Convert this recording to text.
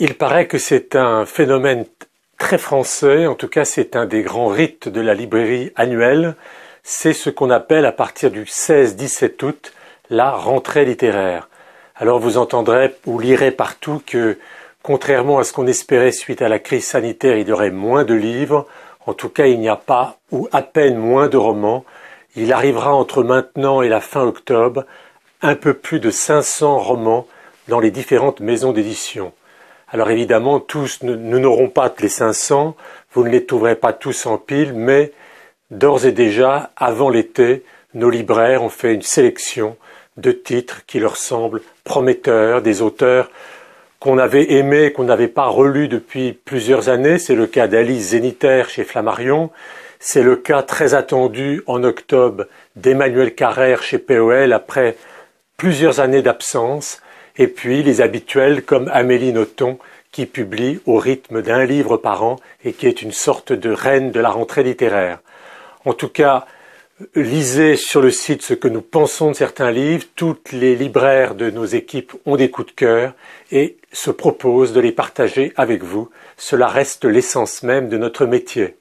Il paraît que c'est un phénomène très français, en tout cas c'est un des grands rites de la librairie annuelle, c'est ce qu'on appelle à partir du 16-17 août la rentrée littéraire. Alors vous entendrez ou lirez partout que, contrairement à ce qu'on espérait suite à la crise sanitaire, il y aurait moins de livres, en tout cas il n'y a pas ou à peine moins de romans, il arrivera entre maintenant et la fin octobre un peu plus de 500 romans dans les différentes maisons d'édition. Alors évidemment, tous, nous n'aurons pas les 500, vous ne les trouverez pas tous en pile, mais d'ores et déjà, avant l'été, nos libraires ont fait une sélection de titres qui leur semblent prometteurs, des auteurs qu'on avait aimés, qu'on n'avait pas relus depuis plusieurs années. C'est le cas d'Alice Zénitaire chez Flammarion. C'est le cas très attendu en octobre d'Emmanuel Carrère chez POL après plusieurs années d'absence et puis les habituels comme Amélie Nothomb, qui publie au rythme d'un livre par an et qui est une sorte de reine de la rentrée littéraire. En tout cas, lisez sur le site ce que nous pensons de certains livres. Toutes les libraires de nos équipes ont des coups de cœur et se proposent de les partager avec vous. Cela reste l'essence même de notre métier.